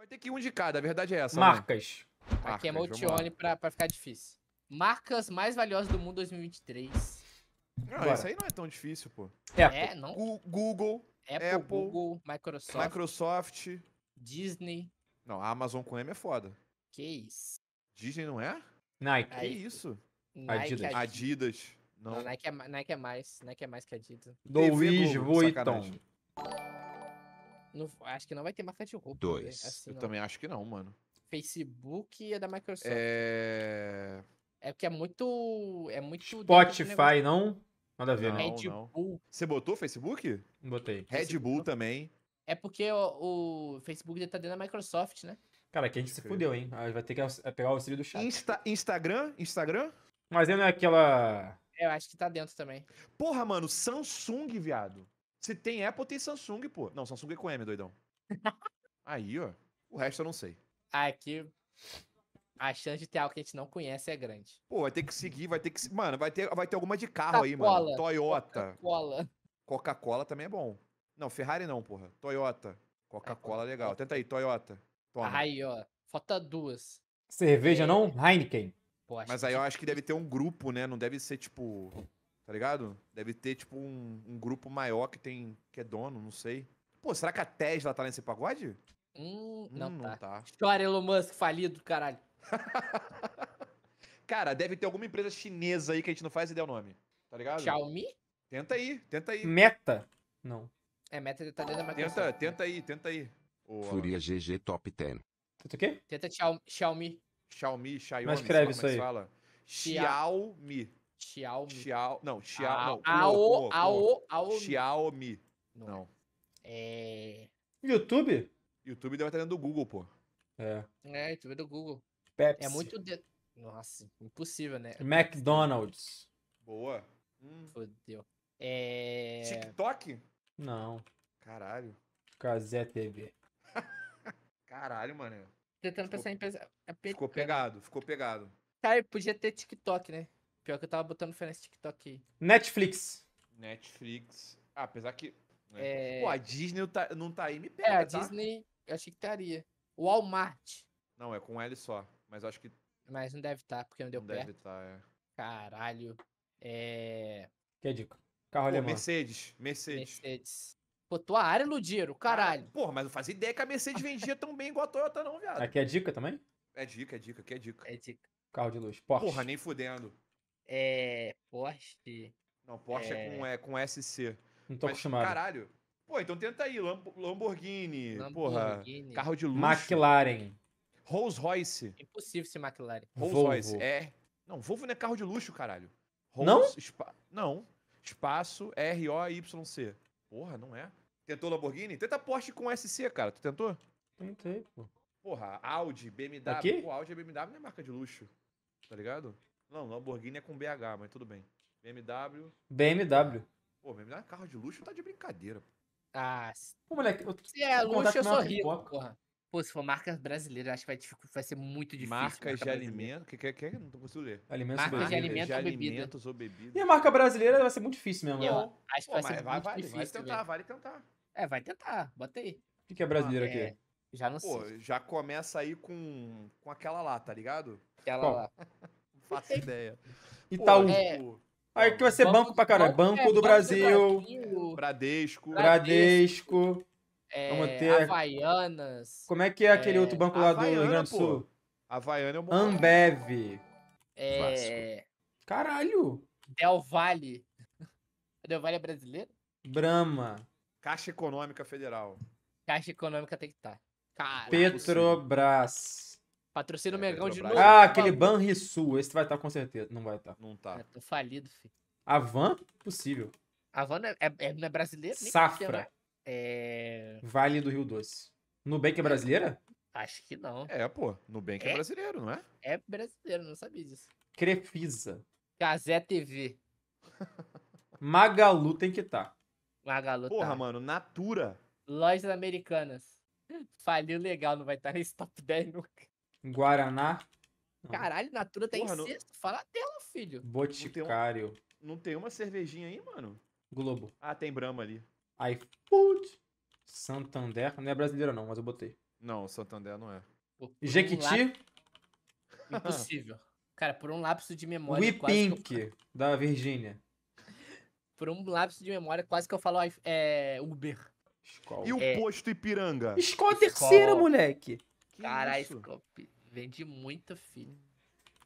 Vai ter que ir um de cada, a verdade é essa. Né? Marcas. Marcas Aqui é Motione pra, pra ficar difícil. Marcas mais valiosas do mundo 2023. Não, isso aí não é tão difícil, pô. Apple. É, é não? Google. Apple, Apple Google, Microsoft. Microsoft. Disney. Não, a Amazon com M é foda. Que isso? Disney não é? Nike. Que isso? Nike, Adidas. Adidas. Não. não Nike, é, Nike, é, mais. Nike é mais que Adidas. Louis Vuitton. Não, acho que não vai ter marca de roupa. Dois. Né? Assim, eu não. também acho que não, mano. Facebook e é da Microsoft. É. É porque é muito. É muito. Spotify, não? Nada a ver, não, Red não. Bull. Você botou Facebook? Botei. Red Bull também. É porque o, o Facebook tá dentro da Microsoft, né? Cara, aqui a gente se fudeu, hein? Vai ter que é, pegar o auxílio do chat. Insta Instagram? Instagram? Mas é aquela. É, eu acho que tá dentro também. Porra, mano, Samsung, viado. Se tem Apple, tem Samsung, pô. Não, Samsung é com M, doidão. Aí, ó. O resto eu não sei. Aqui, a chance de ter algo que a gente não conhece é grande. Pô, vai ter que seguir, vai ter que. Mano, vai ter, vai ter alguma de carro aí, mano. Toyota. Coca-Cola. Coca-Cola também é bom. Não, Ferrari não, porra. Toyota. Coca-Cola, é, legal. Tenta aí, Toyota. Toma. Aí, ó. Falta duas. Cerveja é. não? Heineken. Pô, Mas aí que... eu acho que deve ter um grupo, né? Não deve ser tipo tá ligado? Deve ter, tipo, um, um, grupo maior que tem. que é dono, não sei. Pô, será que a Tesla tá nesse pagode? Hum, hum não, hum, tá. não tá. tá. História Elon Musk falido, caralho. Cara, deve ter alguma empresa chinesa aí que a gente não faz ideia o nome. Tá ligado? Xiaomi? Tenta aí, tenta aí. Meta? Não. É, meta de italiana, mas. Tenta, tenta aí, tenta aí. Oh, GG Top 10. Tenta o quê? Tenta Xiaomi. Xiaomi, Xiaomi. Mas é escreve é isso aí. Fala. Xiaomi. Xiaomi. Xiao, não, Xiao. Ao, ao, ao. Xiaomi. Não. não. É. YouTube? YouTube deve estar dentro do Google, pô. É. É, YouTube é do Google. Pepsi. É muito. De... Nossa, impossível, né? McDonald's. Boa. Hum. hum. Fodeu. É. TikTok? Não. Caralho. Casé TV. Caralho, mano. Tentando ficou, pensar é em. Ficou pegado, ficou pegado. Cara, tá, podia ter TikTok, né? Pior que eu tava botando fé nesse TikTok aí. Netflix. Netflix. Ah, apesar que. Né? É... Pô, a Disney tá, não tá aí, me pega. É, a tá? Disney, eu achei que estaria. O Walmart. Não, é com L só. Mas eu acho que. Mas não deve estar, tá, porque não deu não perto. Deve estar, tá, é. Caralho. É. Que é dica? Carro Pô, alemão. Mercedes. Mercedes. Mercedes. Pô, tua área, Ludiro, caralho. Ah, porra, mas não fazia ideia que a Mercedes vendia tão bem igual a Toyota, não, viado. Aqui é dica também? É dica, é dica, aqui é dica. É dica. Carro de luxo, Porsche. Porra, nem fudendo é, Porsche. Não, Porsche é, é. é com, é com SC. Não tô Mas, acostumado. Caralho. Pô, então tenta aí. Lamborghini, Lamborghini, porra. Carro de luxo. McLaren. Rolls Royce. Impossível ser McLaren. Rolls Volvo. Royce, é. Não, Volvo não é carro de luxo, caralho. Rolls, não? Spa... Não. Espaço R-O-Y-C. Porra, não é. Tentou Lamborghini? Tenta Porsche com SC, cara. Tu tentou? Tentei, pô. Porra, Audi, BMW. Aqui? Pô, Audi e é BMW não é marca de luxo. Tá ligado? Não, Lamborghini é com BH, mas tudo bem. BMW. BMW. Pô, BMW é carro de luxo, tá de brincadeira. Pô. Ah, Pô, moleque, eu... se é luxo, eu sou rico, porra. Pô, se for marcas brasileiras, acho que vai, vai ser muito difícil. Marcas marca de alimentos. Que, que, que, não consigo ler. Alimentos marcas de alimentos, de alimentos ou bebidas. E a marca brasileira vai ser muito difícil mesmo. Eu, né? acho que Pô, vai ser vai, muito difícil. Vai tentar, velho. vale tentar. É, vai tentar. Bota aí. O que, que é brasileiro ah, aqui? É... Já não Pô, sei. já começa aí com, com aquela lá, tá ligado? Aquela Qual? lá faço ideia. Itaú. É... Tipo, Aí que vai ser banco, banco pra caralho. Banco, é, banco, do Brasil. Brasil. Bradesco. Bradesco. É, Vamos ter... Havaianas. Como é que é aquele é... outro banco lá Havaiana, do Rio Grande do Sul? Havaiana é um banco. Ambev. É... Vasco. Caralho. Del Valle. Del Valle é brasileiro? Brahma. Caixa Econômica Federal. Caixa Econômica tem que estar. Tá. Caralho. Petrobras. Patrocina é, o Mengão de novo. Ah, aquele Banrisul. Esse vai estar tá com certeza. Não vai estar. Tá. Não tá. Eu é, tô falido, filho. Avan? Possível. Avan é, é, é, é brasileira? Safra. Né? É... Vale do Rio Doce. Nubank é brasileira? Acho que não. É, pô. Nubank é, é brasileiro, não é? É brasileiro, não sabia disso. Crefisa. Casé TV. Magalu tem que estar. Tá. Magalu Porra, tá. mano, Natura. Lojas Americanas. Faliu legal, não vai estar tá nesse top 10 nunca. Guaraná. Caralho, Natura tá Porra, em não... sexto. Fala dela, filho. Boticário. Não tem, um... não tem, uma cervejinha aí, mano? Globo. Ah, tem Brahma ali. put, Santander. Não é brasileira, não, mas eu botei. Não, Santander não é. Pô, Jequiti? Um lap... Impossível. Cara, por um lapso de memória. We Pink, eu... da Virgínia. Por um lapso de memória, quase que eu falo é, Uber. E o é... posto Ipiranga? Escola terceira, moleque. Caralho, Scope. Vende muito, filho.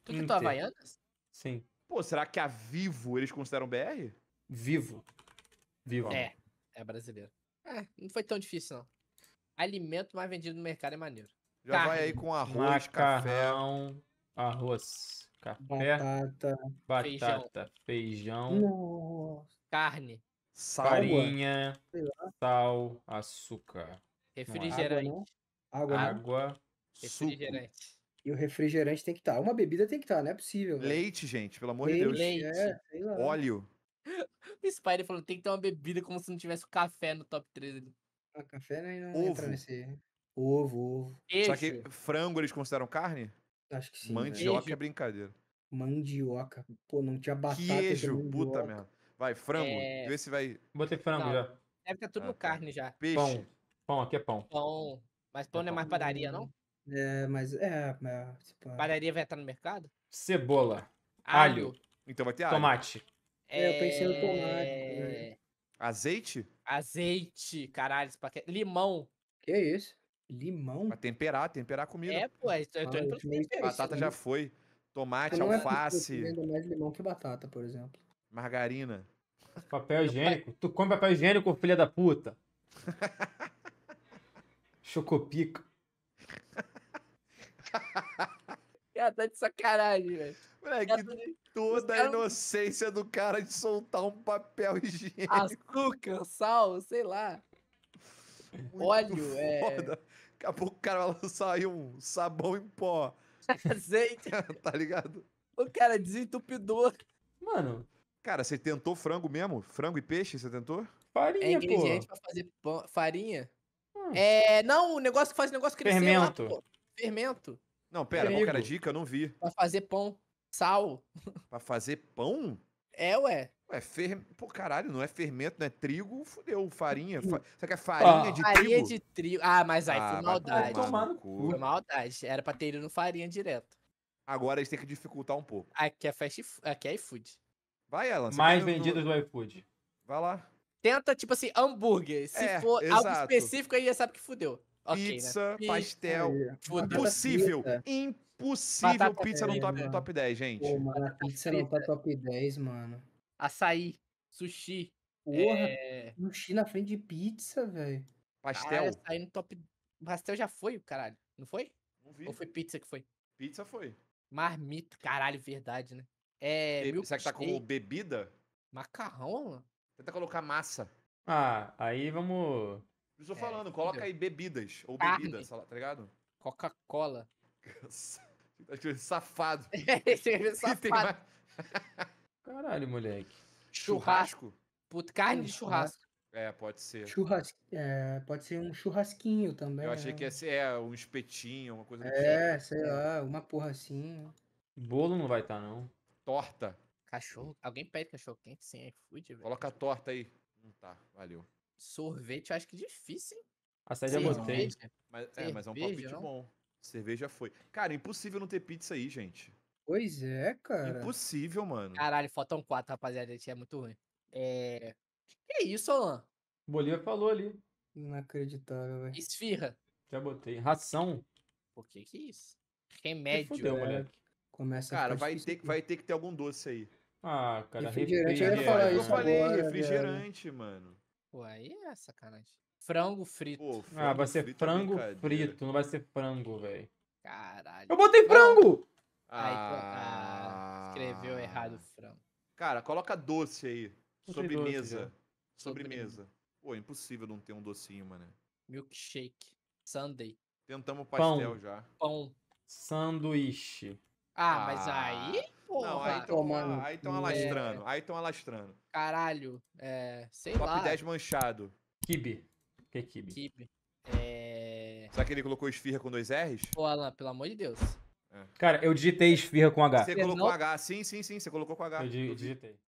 Tu que tu é Havaianas? Sim. Pô, será que a Vivo eles consideram BR? Vivo. Vivo. É, é brasileiro. É, não foi tão difícil, não. Alimento mais vendido no mercado é maneiro. Já Carne. vai aí com arroz, Macarrão, café. Arroz, café. Batata. Batata. Feijão. feijão carne. Sal, farinha. Sal, açúcar. Refrigerante. Água. Água. Né? água. Refrigerante. Suco. E o refrigerante tem que estar. Tá. Uma bebida tem que estar, tá, não é possível. Véio. Leite, gente, pelo amor leite, de Deus. Leite. É, Óleo. O Spider falou: tem que ter uma bebida como se não tivesse café no top 3 ali. Ah, café né, não, não ovo. entra nesse. Ovo, ovo. Queijo. Só que frango eles consideram carne? Acho que sim. Mandioca é brincadeira. Mandioca. Pô, não tinha batata. Queijo, puta merda. Vai, frango. É... Vê se vai. Botei frango não, já. Deve estar tá tudo ah, tá. carne já. Peixe. Pão. Pão, aqui é pão. Pão. Mas pão é não é mais padaria, não? É, mas é. mas, é, tipo, é. Padaria vai estar no mercado? Cebola, alho, Então vai ter alho. tomate. É, eu pensei no é. tomate. Azeite? Azeite, caralho, esse paquete. Limão. Que isso? Limão? Pra temperar, temperar a comida. É, pô, eu tô eu tô Ah, indo eu pro Batata já foi. Tomate, ah, Não alface, que mais limão que batata, por exemplo. margarina. Papel higiênico. Tu come papel higiênico, filha da puta. Chocopica. Ela tá de sacanagem, velho. Moleque, tá de... toda a inocência do cara de soltar um papel higiênico. Açúcar, sal, sei lá. Muito Óleo, é. Daqui a pouco o cara vai lançar aí um sabão em pó. Azeite. tá ligado? O cara desentupidor. Mano. Cara, você tentou frango mesmo? Frango e peixe, você tentou? Farinha, é ingrediente pô. pra fazer pão. Farinha? Hum. É. Não, o negócio que faz o negócio crescer. É Fermento. Lá, pô. Fermento. Não, pera, Perigo. qual era a dica? Eu não vi. Pra fazer pão. Sal. pra fazer pão? É, ué. Ué, fer... Pô, caralho, não é fermento, não é trigo, fudeu, farinha. Fa... Será que é farinha ah. de trigo? Farinha de trigo. Ah, mas aí, ah, foi maldade. Foi maldade. Era pra ter ido no farinha direto. Agora eles têm que dificultar um pouco. Aqui é fast Aqui é iFood. Vai, Alan. Mais vendidos no... do iFood. Vai lá. Tenta, tipo assim, hambúrguer. Se é, for exato. algo específico, aí já sabe que fudeu. Okay, né? pizza, né? pastel. impossível. Impossível Batata pizza no top, no top 10, gente. Pô, mano, a pizza não tá top 10, mano. Açaí, sushi. Porra, é... sushi na frente de pizza, velho. Pastel. açaí no top. Pastel já foi, caralho. Não foi? Não vi. Ou foi pizza que foi? Pizza foi. Marmita, caralho, verdade, né? É. Be será que tá com bebida? Macarrão, mano. Tenta colocar massa. Ah, aí vamos estou é, falando, coloca aí bebidas ou bebidas, tá ligado? Coca-Cola. É safado. É safado. Caralho, moleque. Churrasco. Puta, carne de churrasco. É, pode ser. Churras... É, pode ser um churrasquinho também. Eu achei né? que ia ser é, um espetinho, uma coisa assim. É, tipo. sei lá, uma porra assim. Bolo não vai estar, tá, não. Torta. Cachorro. Alguém pede cachorro quente sem iFood, velho. Coloca a torta aí. Não tá, valeu. Sorvete, acho que difícil, hein? Açaí já botei. Mas, é, mas é um palpite não? bom. Cerveja foi. Cara, impossível não ter pizza aí, gente. Pois é, cara. Impossível, mano. Caralho, faltam quatro, rapaziada. gente é muito ruim. É. Que é isso, Alan? Bolívia falou ali. Inacreditável, velho. Esfirra. Já botei. Ração. O que que é isso? Remédio. Que fudeu, moleque. Começa cara, vai ter, vai ter que ter algum doce aí. Ah, cara, refrigerante. refrigerante. É eu, falar isso eu falei, agora, refrigerante, cara. mano pô, aí é sacanagem. Frango frito. Pô, ah, frango ah, vai ser frito é frango é frito, não vai ser frango, velho. Caralho. Eu botei frango! Ah, ah, escreveu errado frango. Cara, coloca doce aí. Sobremesa. Doce, Sobremesa. Pô, é impossível não ter um docinho, mano. Milkshake. Sunday. Tentamos pastel Pão. já. Pão. Sanduíche. Ah, ah, mas aí ah. Porra, não, aí estão ah, aí tão alastrando. É... Aí estão alastrando. Caralho, é, sei Top lá. Top 10 manchado. Kibe. que é Kibe? Kibe. É... Será que ele colocou esfirra com dois R's? Pô, Alan, pelo amor de Deus. É. Cara, eu digitei esfirra com H. Você, você colocou não... H, sim, sim, sim, você colocou com H. Eu digitei.